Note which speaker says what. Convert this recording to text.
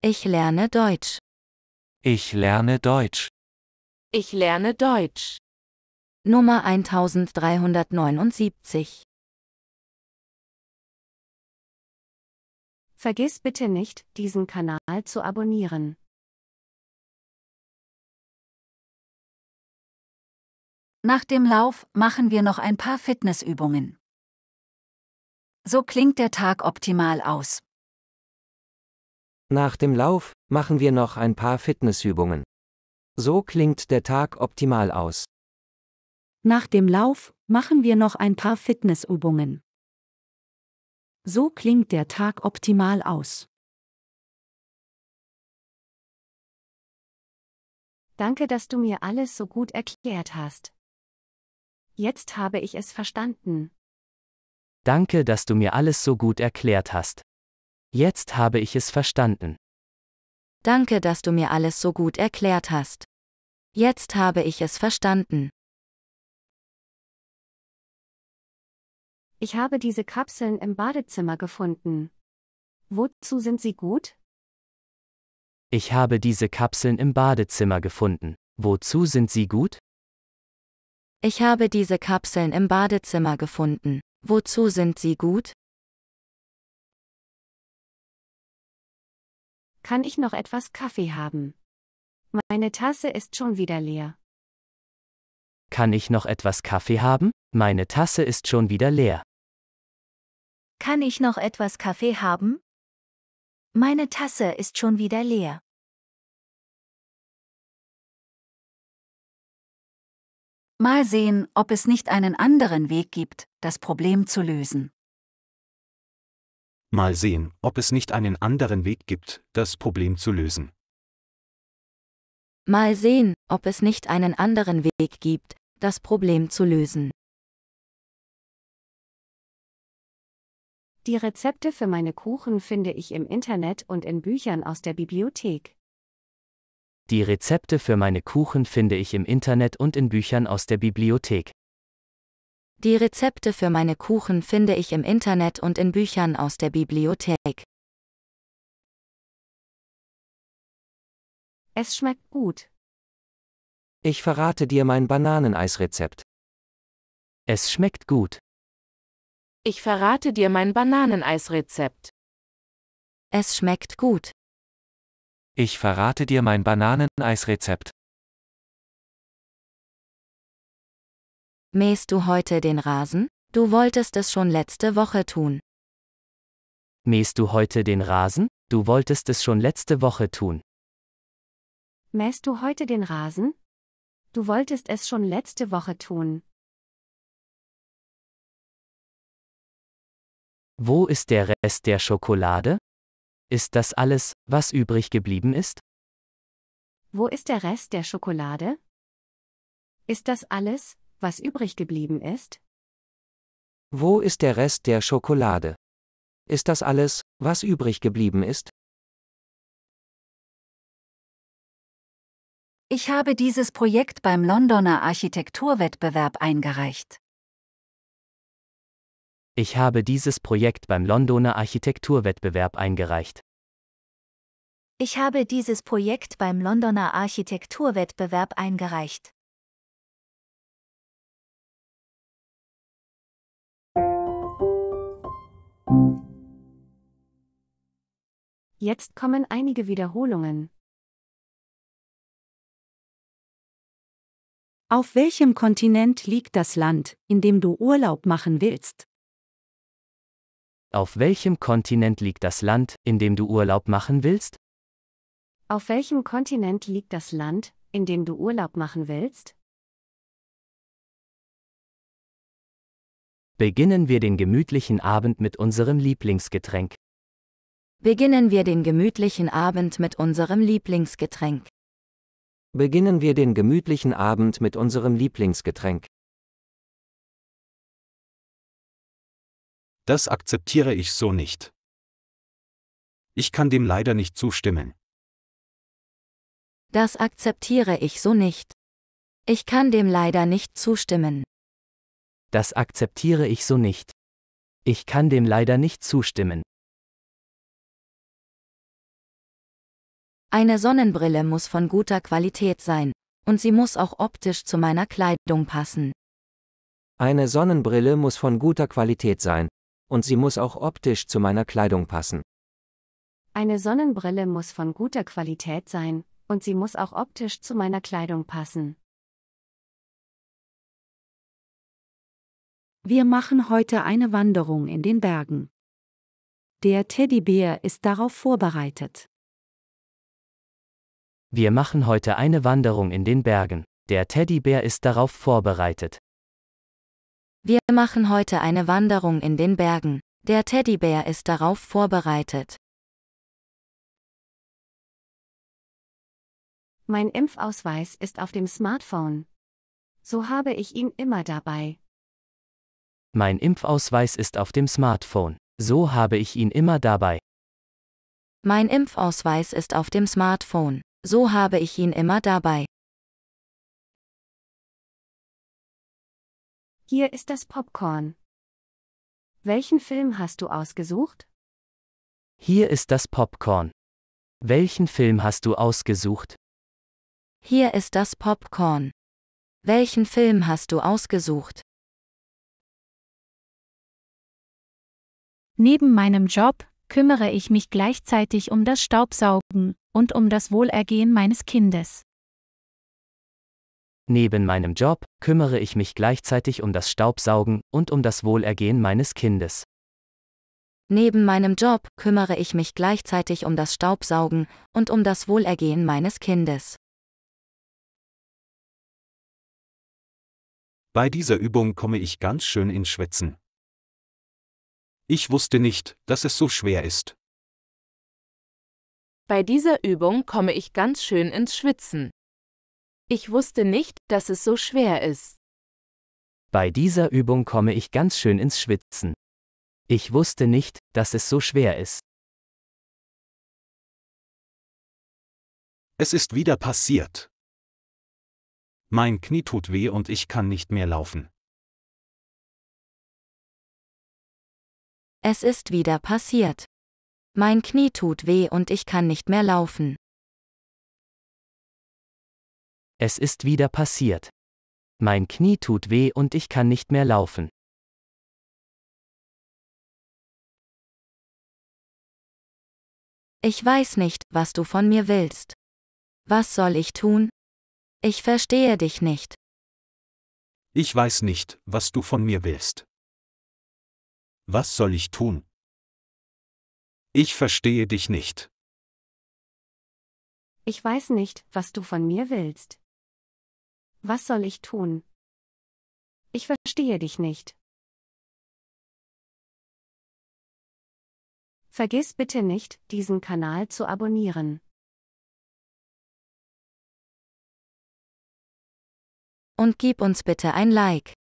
Speaker 1: Ich lerne Deutsch.
Speaker 2: Ich lerne Deutsch.
Speaker 1: Ich lerne Deutsch. Nummer 1379. Vergiss bitte nicht, diesen Kanal zu abonnieren. Nach dem Lauf machen wir noch ein paar Fitnessübungen. So klingt
Speaker 3: der Tag optimal aus.
Speaker 4: Nach dem Lauf machen wir noch ein paar Fitnessübungen. So klingt der Tag optimal aus.
Speaker 1: Nach dem Lauf machen wir noch ein paar Fitnessübungen. So klingt der Tag optimal aus. Danke, dass du mir alles so gut erklärt hast.
Speaker 5: Jetzt habe ich es verstanden.
Speaker 6: Danke, dass du mir alles so gut erklärt hast. Jetzt habe ich es verstanden.
Speaker 5: Danke, dass
Speaker 1: du mir alles so gut erklärt hast. Jetzt habe ich es verstanden. Ich habe diese Kapseln im Badezimmer gefunden. Wozu sind sie gut?
Speaker 2: Ich habe
Speaker 6: diese Kapseln im Badezimmer gefunden. Wozu sind sie gut?
Speaker 1: Ich habe diese Kapseln im Badezimmer gefunden. Wozu sind sie gut? Kann ich noch etwas Kaffee haben? Meine Tasse ist schon wieder leer.
Speaker 2: Kann ich
Speaker 6: noch etwas Kaffee haben? Meine Tasse ist schon wieder leer.
Speaker 5: Kann ich
Speaker 1: noch etwas Kaffee haben? Meine Tasse ist schon wieder leer. Mal sehen, ob es nicht einen anderen Weg gibt, das Problem zu lösen.
Speaker 2: Mal sehen, ob es nicht einen anderen Weg gibt, das Problem zu lösen.
Speaker 1: Mal sehen, ob es nicht einen anderen Weg gibt, das Problem zu lösen. Die
Speaker 5: Rezepte für meine Kuchen finde ich im Internet und in Büchern aus der Bibliothek.
Speaker 6: Die Rezepte für meine Kuchen finde ich im Internet und in Büchern aus der Bibliothek.
Speaker 1: Die Rezepte für meine Kuchen finde ich im Internet und in Büchern aus der Bibliothek. Es schmeckt gut.
Speaker 4: Ich verrate dir mein Bananeneisrezept.
Speaker 2: Es schmeckt gut.
Speaker 1: Ich verrate dir mein Bananeneisrezept. Es schmeckt gut.
Speaker 2: Ich verrate dir mein Bananeneisrezept.
Speaker 1: Mähst du heute den Rasen? Du wolltest es schon letzte Woche tun.
Speaker 6: Mähst du heute den Rasen? Du wolltest es schon letzte Woche tun.
Speaker 1: Mähst du heute den Rasen? Du wolltest es schon letzte Woche tun.
Speaker 2: Wo ist der Rest der Schokolade? Ist das alles, was übrig geblieben ist?
Speaker 5: Wo ist der Rest der Schokolade? Ist das alles,
Speaker 1: was übrig geblieben ist?
Speaker 4: Wo ist der Rest der Schokolade? Ist das alles, was übrig geblieben ist?
Speaker 1: Ich habe dieses Projekt beim Londoner Architekturwettbewerb eingereicht.
Speaker 6: Ich habe dieses Projekt beim Londoner Architekturwettbewerb eingereicht.
Speaker 1: Ich habe dieses Projekt beim Londoner Architekturwettbewerb eingereicht. Jetzt kommen einige Wiederholungen. Auf welchem Kontinent liegt das Land, in dem du Urlaub machen willst?
Speaker 2: Auf
Speaker 6: welchem Kontinent liegt das Land, in dem du Urlaub machen willst?
Speaker 5: Auf welchem Kontinent liegt das Land, in dem du Urlaub machen willst?
Speaker 6: Beginnen wir den gemütlichen Abend mit unserem
Speaker 4: Lieblingsgetränk.
Speaker 3: Beginnen wir den gemütlichen Abend mit unserem Lieblingsgetränk.
Speaker 4: Beginnen wir den gemütlichen Abend mit unserem Lieblingsgetränk.
Speaker 2: Das akzeptiere ich so nicht. Ich kann dem leider nicht zustimmen.
Speaker 1: Das akzeptiere ich so nicht. Ich kann dem leider nicht zustimmen.
Speaker 2: Das akzeptiere ich so nicht. Ich kann dem leider nicht zustimmen.
Speaker 1: Eine Sonnenbrille
Speaker 3: muss von guter Qualität sein, und sie muss auch optisch zu meiner Kleidung passen.
Speaker 4: Eine Sonnenbrille muss von guter Qualität sein, und sie muss auch optisch zu meiner Kleidung passen.
Speaker 5: Eine Sonnenbrille muss von guter Qualität sein,
Speaker 1: und sie muss auch optisch zu meiner Kleidung passen. Wir machen heute eine Wanderung in den Bergen. Der Teddybär ist darauf vorbereitet.
Speaker 6: Wir machen heute eine Wanderung in den Bergen. Der Teddybär ist darauf vorbereitet.
Speaker 1: Wir machen heute eine Wanderung in den Bergen. Der Teddybär ist darauf vorbereitet. Mein Impfausweis ist auf dem Smartphone. So habe ich ihn
Speaker 5: immer dabei.
Speaker 6: Mein Impfausweis ist auf dem Smartphone. So habe ich ihn immer dabei.
Speaker 1: Mein Impfausweis ist auf dem Smartphone so habe ich ihn immer dabei. Hier ist das Popcorn. Welchen Film hast du ausgesucht?
Speaker 6: Hier ist das Popcorn. Welchen Film hast du ausgesucht?
Speaker 1: Hier ist das Popcorn. Welchen Film hast du ausgesucht? Neben meinem Job kümmere ich mich gleichzeitig um das Staubsaugen und um das Wohlergehen
Speaker 5: meines Kindes.
Speaker 6: Neben meinem Job kümmere ich mich gleichzeitig um das Staubsaugen und um das Wohlergehen meines Kindes.
Speaker 3: Neben meinem Job kümmere ich mich gleichzeitig um das Staubsaugen und um das Wohlergehen
Speaker 2: meines Kindes. Bei dieser Übung komme ich ganz schön in Schwätzen. Ich wusste nicht, dass es so schwer ist.
Speaker 3: Bei dieser Übung komme ich ganz schön ins Schwitzen. Ich wusste nicht, dass es so schwer ist.
Speaker 2: Bei dieser Übung komme ich ganz schön ins Schwitzen. Ich wusste nicht, dass es so schwer ist. Es ist wieder passiert. Mein Knie tut weh und ich kann nicht mehr laufen.
Speaker 1: Es ist wieder passiert. Mein Knie tut weh und ich kann nicht mehr laufen.
Speaker 2: Es ist wieder passiert. Mein Knie tut weh und ich kann nicht mehr laufen.
Speaker 1: Ich weiß nicht, was du von mir willst. Was soll ich tun? Ich verstehe dich nicht.
Speaker 2: Ich weiß nicht, was du von mir willst. Was soll ich tun? Ich verstehe dich nicht.
Speaker 1: Ich weiß nicht, was du von mir willst. Was soll ich tun? Ich verstehe dich nicht. Vergiss bitte nicht, diesen Kanal zu abonnieren. Und gib uns bitte ein
Speaker 2: Like.